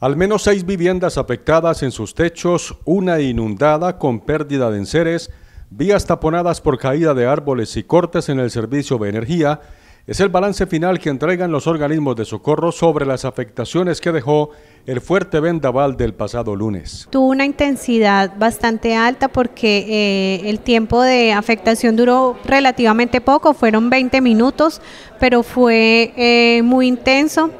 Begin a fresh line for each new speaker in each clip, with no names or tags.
Al menos seis viviendas afectadas en sus techos, una inundada con pérdida de enseres, vías taponadas por caída de árboles y cortes en el servicio de energía, es el balance final que entregan los organismos de socorro sobre las afectaciones que dejó el fuerte vendaval del pasado lunes.
Tuvo una intensidad bastante alta porque eh, el tiempo de afectación duró relativamente poco, fueron 20 minutos, pero fue eh, muy intenso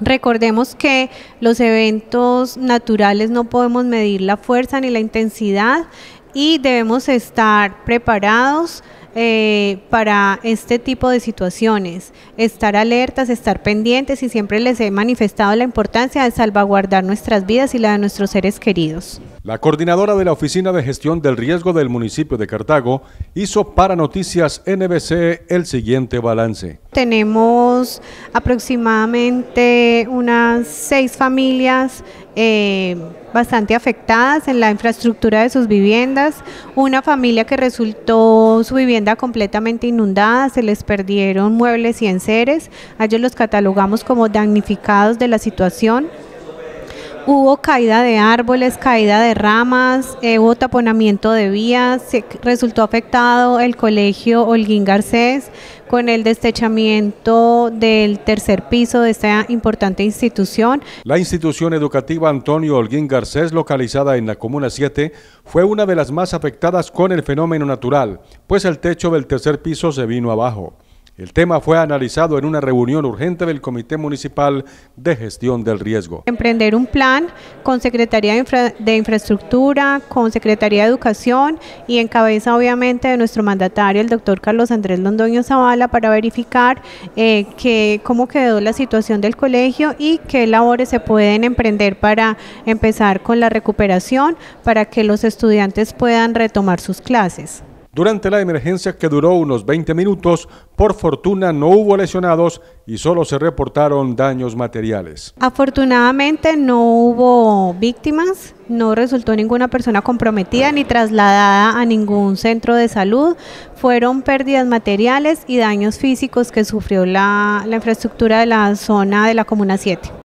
Recordemos que los eventos naturales no podemos medir la fuerza ni la intensidad y debemos estar preparados eh, para este tipo de situaciones, estar alertas, estar pendientes y siempre les he manifestado la importancia de salvaguardar nuestras vidas y la de nuestros seres queridos.
La coordinadora de la Oficina de Gestión del Riesgo del municipio de Cartago hizo para Noticias NBC el siguiente balance.
Tenemos aproximadamente unas seis familias eh, bastante afectadas en la infraestructura de sus viviendas, una familia que resultó su vivienda completamente inundada, se les perdieron muebles y enseres, a ellos los catalogamos como damnificados de la situación hubo caída de árboles, caída de ramas, eh, hubo taponamiento de vías, resultó afectado el colegio Holguín Garcés con el destechamiento del tercer piso de esta importante institución.
La institución educativa Antonio Holguín Garcés, localizada en la Comuna 7, fue una de las más afectadas con el fenómeno natural, pues el techo del tercer piso se vino abajo. El tema fue analizado en una reunión urgente del Comité Municipal de Gestión del Riesgo.
Emprender un plan con Secretaría de, Infraestructura, con Secretaría de Educación y en cabeza obviamente de nuestro mandatario, el doctor Carlos Andrés Londoño Zavala, para verificar eh, cómo quedó la situación del colegio y qué labores se pueden emprender para empezar con la recuperación, para que los estudiantes puedan retomar sus clases.
Durante la emergencia que duró unos 20 minutos, por fortuna no hubo lesionados y solo se reportaron daños materiales.
Afortunadamente no hubo víctimas, no resultó ninguna persona comprometida ni trasladada a ningún centro de salud. Fueron pérdidas materiales y daños físicos que sufrió la, infraestructura de la zona de la Comuna 7.